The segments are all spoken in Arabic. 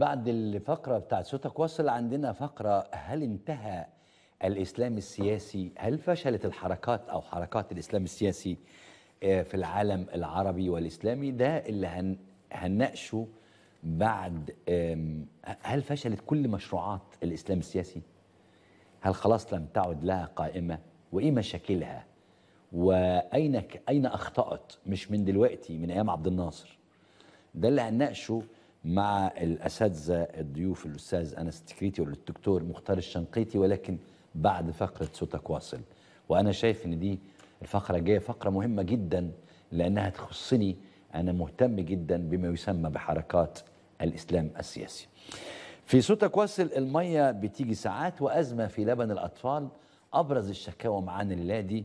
بعد الفقرة بتاعت صوتك وصل عندنا فقرة هل انتهى الإسلام السياسي هل فشلت الحركات أو حركات الإسلام السياسي آه، في العالم العربي والإسلامي ده اللي هنناقشه بعد هل فشلت كل مشروعات الإسلام السياسي هل خلاص لم تعد لها قائمة وإيه مشاكلها وأينك أين أخطأت مش من دلوقتي من أيام عبد الناصر ده اللي هنناقشه مع الأساتذة الضيوف الأستاذ أنس تكريتي والدكتور مختار الشنقيطي ولكن بعد فقرة صوتك واصل وأنا شايف إن دي الفقرة جاية فقرة مهمة جدا لأنها تخصني أنا مهتم جدا بما يسمى بحركات الإسلام السياسي في صوتك واصل المية بتيجي ساعات وأزمة في لبن الأطفال أبرز الشكاوى معانا الليلة دي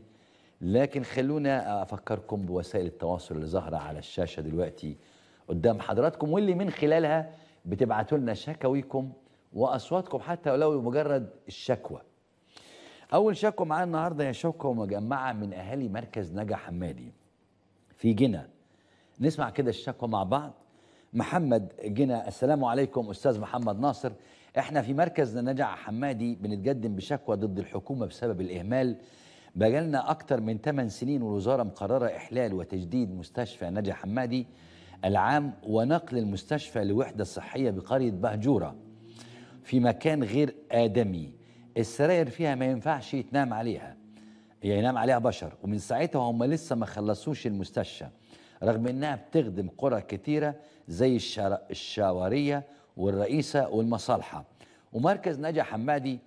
لكن خلونا أفكركم بوسائل التواصل اللي ظاهرة على الشاشة دلوقتي قدام حضراتكم واللي من خلالها بتبعتوا لنا شكاويكم واصواتكم حتى ولو مجرد الشكوى اول شكوى معانا النهارده هي شكوى مجمعه من اهالي مركز نجا حمادي في جنا نسمع كده الشكوى مع بعض محمد جنا السلام عليكم استاذ محمد ناصر احنا في مركز نجا حمادي بنتقدم بشكوى ضد الحكومه بسبب الاهمال بقالنا اكتر من 8 سنين والوزاره مقرره احلال وتجديد مستشفى نجا حمادي العام ونقل المستشفى لوحدة صحية بقرية بهجورة في مكان غير آدمي السراير فيها ما ينفعش يتنام عليها يعني ينام عليها بشر ومن ساعتها هم لسه ما خلصوش المستشفى رغم انها بتخدم قرى كتيرة زي الشاورية والرئيسة والمصالحة ومركز نجا حمادي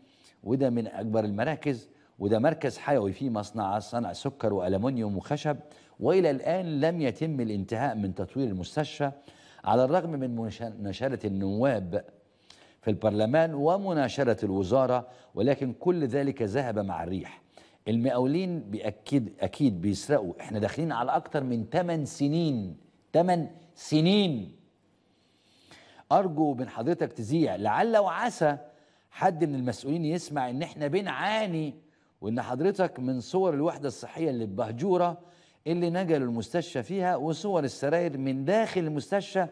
وده من أكبر المراكز وده مركز حيوي فيه مصنع صنع سكر والومنيوم وخشب والى الان لم يتم الانتهاء من تطوير المستشفى على الرغم من مناشره النواب في البرلمان ومناشره الوزاره ولكن كل ذلك ذهب مع الريح المقاولين بأكيد أكيد بيسرقوا احنا داخلين على أكتر من 8 سنين 8 سنين أرجو من حضرتك تذيع لعل وعسى حد من المسؤولين يسمع إن احنا بنعاني وإن حضرتك من صور الوحدة الصحية اللي بهجوره اللي نقلوا المستشفى فيها وصور السراير من داخل المستشفى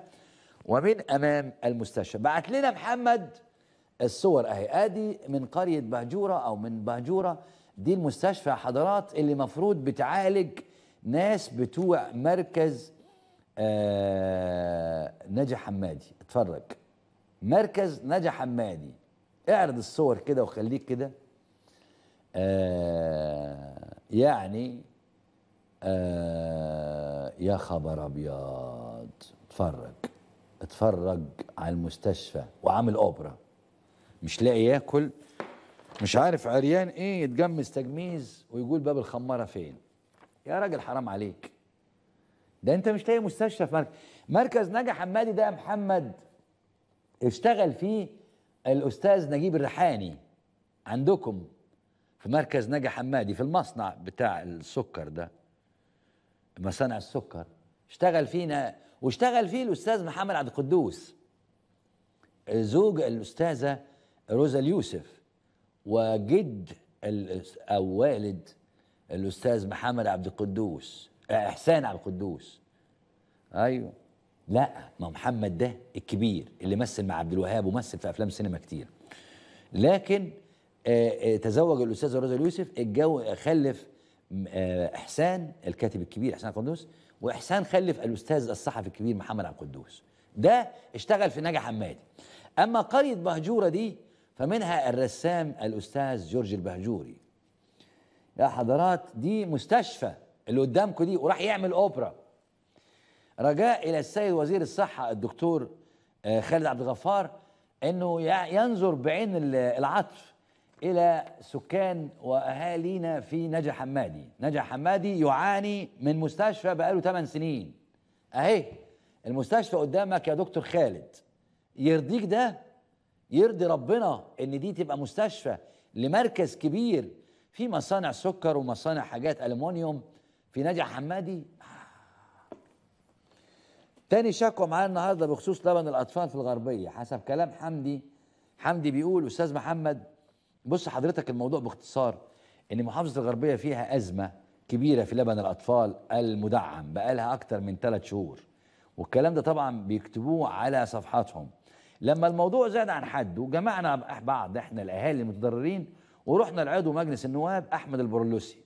ومن امام المستشفى بعت لنا محمد الصور اهي ادي من قريه بهجوره او من بهجوره دي المستشفى حضرات اللي مفروض بتعالج ناس بتوع مركز آه نجا حمادي اتفرج مركز نجا حمادي اعرض الصور كده وخليك كده آه يعني آه، يا خبر ابيض اتفرج اتفرج على المستشفى وعامل اوبرا مش لاقي ياكل مش عارف عريان ايه يتجمز تجميز ويقول باب الخماره فين يا راجل حرام عليك ده انت مش لاقي مستشفى في مركز مركز نجا حمادي ده يا محمد اشتغل فيه الاستاذ نجيب الريحاني عندكم في مركز نجا حمادي في المصنع بتاع السكر ده مصانع السكر اشتغل فينا واشتغل فيه الاستاذ محمد عبد القدوس زوج الاستاذه روزا اليوسف وجد او والد الاستاذ محمد عبد القدوس آه، احسان عبد القدوس ايوه لا ما محمد ده الكبير اللي مثل مع عبد الوهاب ومثل في افلام سينما كتير لكن آه، آه، تزوج الاستاذه روزا اليوسف اتجوز خلف آه، احسان الكاتب الكبير احسان قدوس واحسان خلف الاستاذ الصحفي الكبير محمد عبد القدوس ده اشتغل في نجا حمادي اما قريه بهجوره دي فمنها الرسام الاستاذ جورج البهجوري يا حضرات دي مستشفى اللي قدامكم دي وراح يعمل اوبرا رجاء الى السيد وزير الصحه الدكتور آه، خالد عبد الغفار انه ينظر بعين العطف الى سكان واهالينا في نجع حمادي نجع حمادي يعاني من مستشفى بقاله 8 سنين اهي المستشفى قدامك يا دكتور خالد يرضيك ده يرضي ربنا ان دي تبقى مستشفى لمركز كبير في مصانع سكر ومصانع حاجات ألمونيوم في نجع حمادي تاني شكوى معايا النهارده بخصوص لبن الاطفال في الغربيه حسب كلام حمدي حمدي بيقول استاذ محمد بص حضرتك الموضوع باختصار ان محافظه الغربيه فيها ازمه كبيره في لبن الاطفال المدعم بقالها اكتر من ثلاث شهور والكلام ده طبعا بيكتبوه على صفحاتهم لما الموضوع زاد عن حده جمعنا بعض احنا الاهالي المتضررين ورحنا لعضو مجلس النواب احمد البرلوسي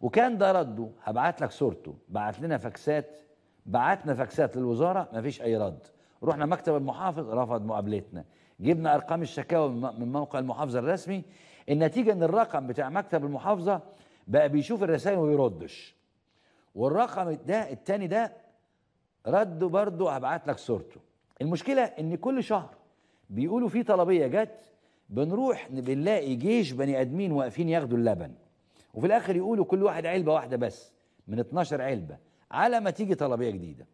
وكان ده رده هبعت لك صورته بعت لنا فاكسات بعتنا فاكسات للوزاره مفيش اي رد رحنا مكتب المحافظ رفض مقابلتنا جبنا ارقام الشكاوى من موقع المحافظه الرسمي النتيجه ان الرقم بتاع مكتب المحافظه بقى بيشوف الرسائل وما بيردش والرقم ده التاني ده رده برضه هبعت لك صورته المشكله ان كل شهر بيقولوا في طلبيه جت بنروح بنلاقي جيش بني ادمين واقفين ياخدوا اللبن وفي الاخر يقولوا كل واحد علبه واحده بس من 12 علبه على ما تيجي طلبيه جديده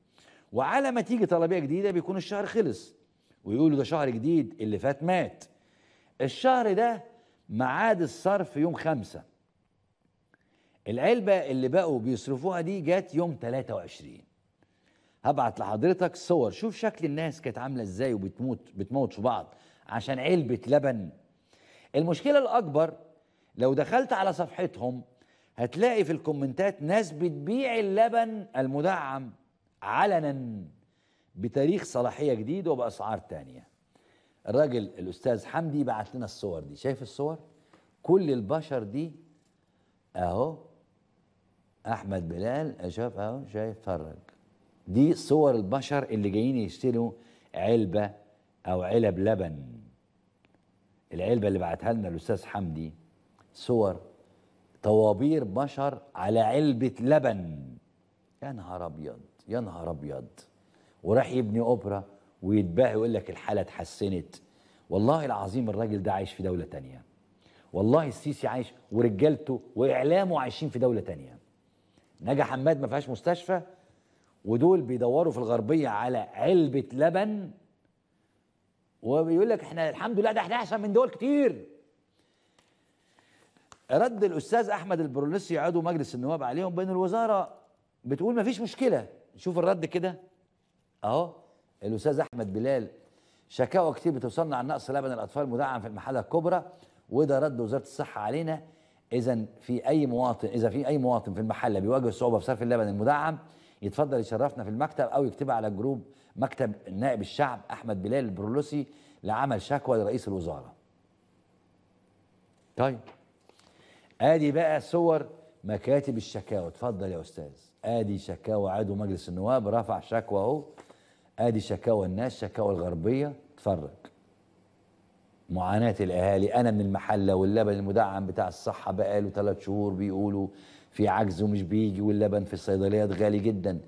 وعلى ما تيجي طلبيه جديده بيكون الشهر خلص ويقولوا ده شهر جديد اللي فات مات الشهر ده معاد الصرف يوم خمسة العلبة اللي بقوا بيصرفوها دي جت يوم 23 هبعت لحضرتك صور شوف شكل الناس كانت عاملة ازاي وبتموت بتموت في بعض عشان علبة لبن المشكلة الأكبر لو دخلت على صفحتهم هتلاقي في الكومنتات ناس بتبيع اللبن المدعم علنا بتاريخ صلاحية جديد وبأسعار تانية الراجل الأستاذ حمدي بعت لنا الصور دي شايف الصور كل البشر دي أهو أحمد بلال اشوف أهو شايف اتفرج. دي صور البشر اللي جايين يشتروا علبة أو علب لبن العلبة اللي بعتها لنا الأستاذ حمدي صور طوابير بشر على علبة لبن يا نهار أبيض يا نهار ابيض وراح يبني اوبرا ويتباع ويقول لك الحاله اتحسنت والله العظيم الراجل ده عايش في دوله تانية والله السيسي عايش ورجالته واعلامه عايشين في دوله تانية نجا حماد ما فيهاش مستشفى ودول بيدوروا في الغربيه على علبه لبن وبيقول لك احنا الحمد لله ده احنا احسن من دول كتير رد الاستاذ احمد البرونسي عضو مجلس النواب عليهم بان الوزاره بتقول ما فيش مشكله شوف الرد كده اهو الاستاذ احمد بلال شكاوى كتير بتوصلنا عن نقص لبن الاطفال مدعم في المحله الكبرى وده رد وزاره الصحه علينا اذا في اي مواطن اذا في اي مواطن في المحله بيواجه صعوبه في صرف اللبن المدعم يتفضل يشرفنا في المكتب او يكتبها على جروب مكتب نائب الشعب احمد بلال البرلوسي لعمل شكوى لرئيس الوزاره. طيب ادي بقى صور مكاتب الشكاوى اتفضل يا استاذ ادي شكاوى عضو مجلس النواب رفع شكوى اهو ادي شكاوى الناس شكاوى الغربيه اتفرج معاناة الأهالي أنا من المحلة واللبن المدعم بتاع الصحة بقاله ثلاث شهور بيقولوا في عجز ومش بيجي واللبن في الصيدليات غالي جدا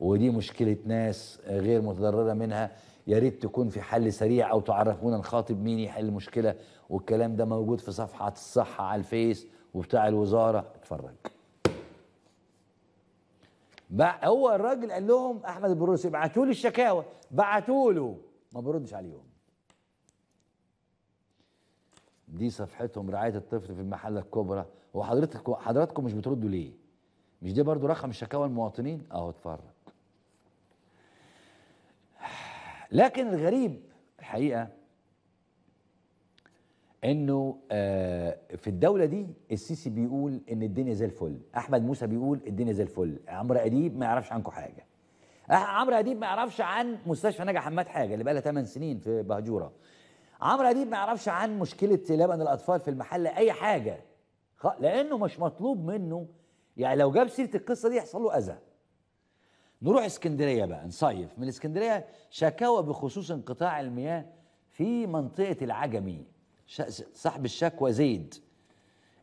ودي مشكلة ناس غير متضررة منها يا ريت تكون في حل سريع أو تعرفونا نخاطب مين يحل المشكلة والكلام ده موجود في صفحة الصحة على الفيس وبتاع الوزاره اتفرج بقى هو الراجل قال لهم احمد البروسي ابعتوا لي الشكاوى بعتوا له ما بردش عليهم دي صفحتهم رعايه الطفل في المحله الكبرى هو حضرتك حضراتكم مش بتردوا ليه مش دي برضو رقم شكاوى المواطنين اهو اتفرج لكن الغريب الحقيقه انه آه، في الدوله دي السيسي بيقول ان الدنيا زي الفل احمد موسى بيقول الدنيا زي الفل عمرو اديب ما يعرفش عنكم حاجه عمرو اديب ما يعرفش عن مستشفى نجع حماد حاجه اللي بقى لها 8 سنين في بهجوره عمرو اديب ما يعرفش عن مشكله لبن الاطفال في المحل اي حاجه لانه مش مطلوب منه يعني لو جاب سيره القصه دي يحصل له اذى نروح اسكندريه بقى نصيف من اسكندريه شكاوى بخصوص انقطاع المياه في منطقه العجمي صاحب الشكوى زيد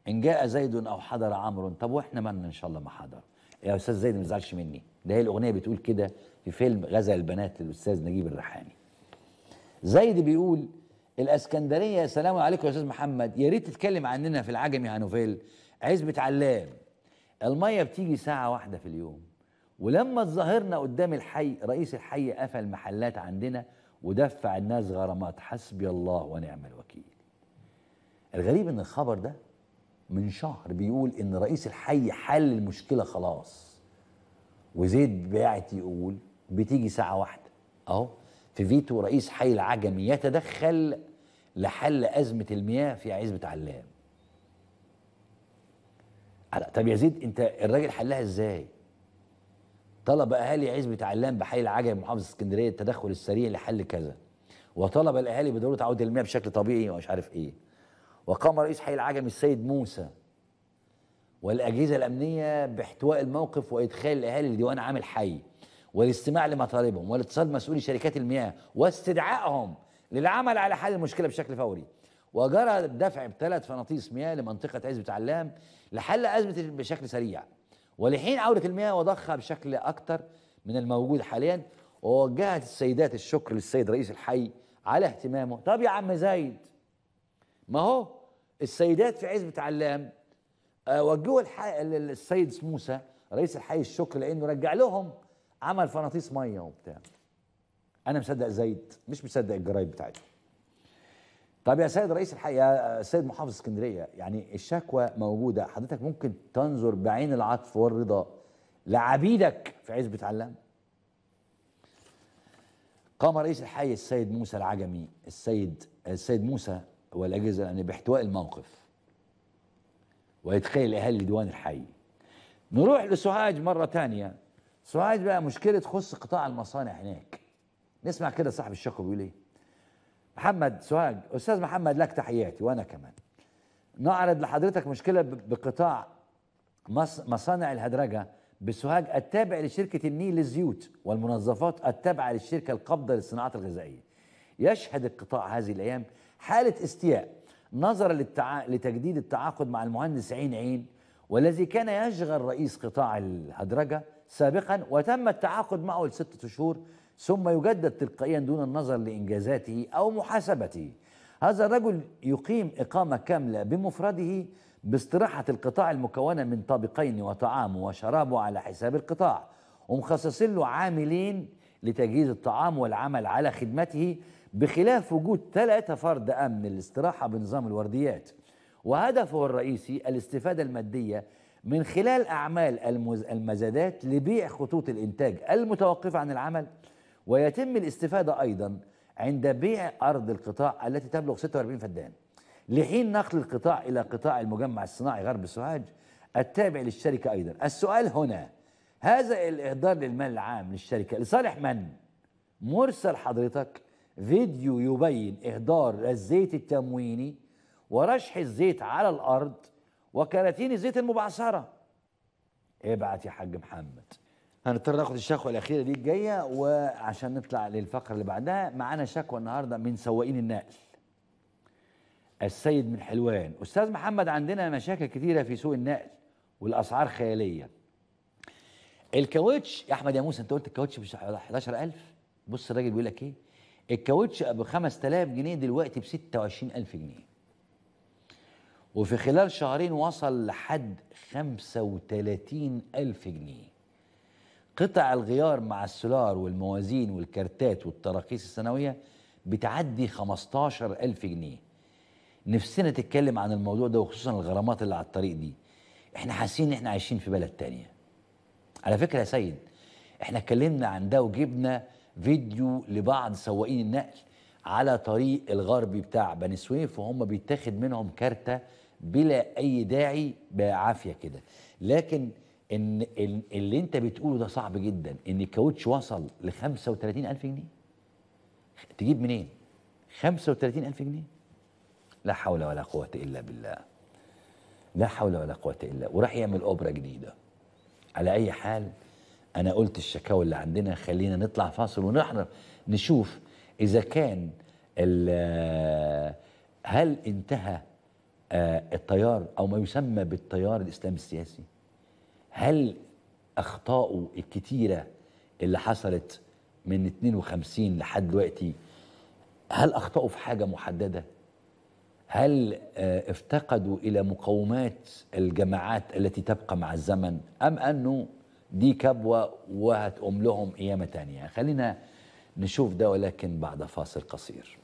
ان جاء زيد او حضر عمرو طب واحنا مالنا ان شاء الله ما حضر يا استاذ زيد ما تزعلش مني ده هي الاغنيه بتقول كده في فيلم غزل البنات للاستاذ نجيب الريحاني زيد بيقول الاسكندريه سلام عليكم يا استاذ محمد يا ريت تتكلم عننا في العجمي هانوفيل عزبه علام الميه بتيجي ساعه واحده في اليوم ولما اتظاهرنا قدام الحي رئيس الحي قفل محلات عندنا ودفع الناس غرامات حسبي الله ونعم الوكيل الغريب ان الخبر ده من شهر بيقول ان رئيس الحي حل المشكله خلاص وزيد باعت يقول بتيجي ساعه واحده اهو في فيتو رئيس حي العجمي يتدخل لحل ازمه المياه في عزبه علام طب يا زيد انت الراجل حلها ازاي طلب اهالي عزبه علام بحي العجمي محافظه اسكندريه التدخل السريع لحل كذا وطلب الاهالي بضروره عوده المياه بشكل طبيعي ومش عارف ايه وقام رئيس حي العجم السيد موسى والأجهزة الأمنية باحتواء الموقف وإدخال الأهالي لديوان عام الحي والاستماع لمطالبهم والاتصال مسؤولي شركات المياه واستدعائهم للعمل على حل المشكلة بشكل فوري وجرى الدفع بثلاث فناطيس مياه لمنطقة عزبة علام لحل أزمة بشكل سريع ولحين عودة المياه وضخها بشكل أكثر من الموجود حاليا ووجهت السيدات الشكر للسيد رئيس الحي على اهتمامه طب يا عم زايد ما هو السيدات في عزبة علام آه، وجهوا السيد موسى رئيس الحي الشكر لانه رجع لهم عمل فناطيس ميه وبتاع انا مصدق زيد مش مصدق الجرايد بتاعته طب يا سيد رئيس الحي يا سيد محافظ اسكندريه يعني الشكوى موجوده حضرتك ممكن تنظر بعين العطف والرضا لعبيدك في عزبة علام قام رئيس الحي السيد موسى العجمي السيد السيد موسى والأجهزة الأمنية يعني باحتواء الموقف ويتخيل أهالي ديوان الحي نروح لسوهاج مرة تانية سوهاج بقى مشكلة تخص قطاع المصانع هناك نسمع كده صاحب الشقة بيقول إيه محمد سوهاج أستاذ محمد لك تحياتي وأنا كمان نعرض لحضرتك مشكلة بقطاع مصانع الهدرجة بسوهاج التابع لشركة النيل للزيوت والمنظفات التابعة للشركة القابضة للصناعات الغذائية يشهد القطاع هذه الأيام حالة استياء نظرا للتع... لتجديد التعاقد مع المهندس عين عين والذي كان يشغل رئيس قطاع الهدرجة سابقا وتم التعاقد معه لستة شهور ثم يجدد تلقائيا دون النظر لإنجازاته أو محاسبته هذا الرجل يقيم إقامة كاملة بمفرده باستراحة القطاع المكونة من طابقين وطعامه وشرابه على حساب القطاع ومخصصين له عاملين لتجهيز الطعام والعمل على خدمته بخلاف وجود ثلاثة فرد أمن للاستراحة بنظام الورديات وهدفه الرئيسي الاستفادة المادية من خلال أعمال المزادات لبيع خطوط الإنتاج المتوقفة عن العمل ويتم الاستفادة أيضا عند بيع أرض القطاع التي تبلغ 46 فدان لحين نقل القطاع إلى قطاع المجمع الصناعي غرب السوهاج التابع للشركة أيضا السؤال هنا هذا الإهدار للمال العام للشركة لصالح من؟ مرسل حضرتك فيديو يبين إهدار الزيت التمويني ورشح الزيت على الأرض وكراتين الزيت المبعثرة ابعت يا حاج محمد هنضطر ناخد الشكوى الأخيرة دي الجاية وعشان نطلع للفقرة اللي بعدها معانا شكوى النهاردة من سواقين النقل السيد من حلوان أستاذ محمد عندنا مشاكل كثيره في سوق النقل والأسعار خيالية الكاوتش يا أحمد يا موسى أنت قلت الكاوتش ب 11000 بص الراجل بيقول لك إيه الكاوتش ب 5000 جنيه دلوقتي ب 26000 جنيه وفي خلال شهرين وصل لحد 35000 جنيه قطع الغيار مع السولار والموازين والكارتات والتراخيص السنويه بتعدي 15000 جنيه نفسنا تتكلم عن الموضوع ده وخصوصا الغرامات اللي على الطريق دي احنا حاسين ان احنا عايشين في بلد تانية على فكره يا سيد احنا اتكلمنا عن ده وجبنا فيديو لبعض سواقين النقل على طريق الغربي بتاع بني سويف وهم بيتاخد منهم كارتة بلا أي داعي بعافية كده لكن إن اللي أنت بتقوله ده صعب جدا إن الكاوتش وصل ل 35000 جنيه تجيب منين؟ 35000 جنيه لا حول ولا قوة إلا بالله لا حول ولا قوة إلا وراح يعمل أوبرا جديدة على أي حال أنا قلت الشكاوى اللي عندنا خلينا نطلع فاصل ونحن نشوف إذا كان آه، هل انتهى آه، التيار أو ما يسمى بالتيار الإسلام السياسي هل أخطاؤه الكتيرة اللي حصلت من 52 لحد دلوقتي هل أخطأوا في حاجة محددة؟ هل آه، افتقدوا إلى مقومات الجماعات التي تبقى مع الزمن أم أنه دي كبوة وهتقوم لهم قيامة تانية خلينا نشوف ده ولكن بعد فاصل قصير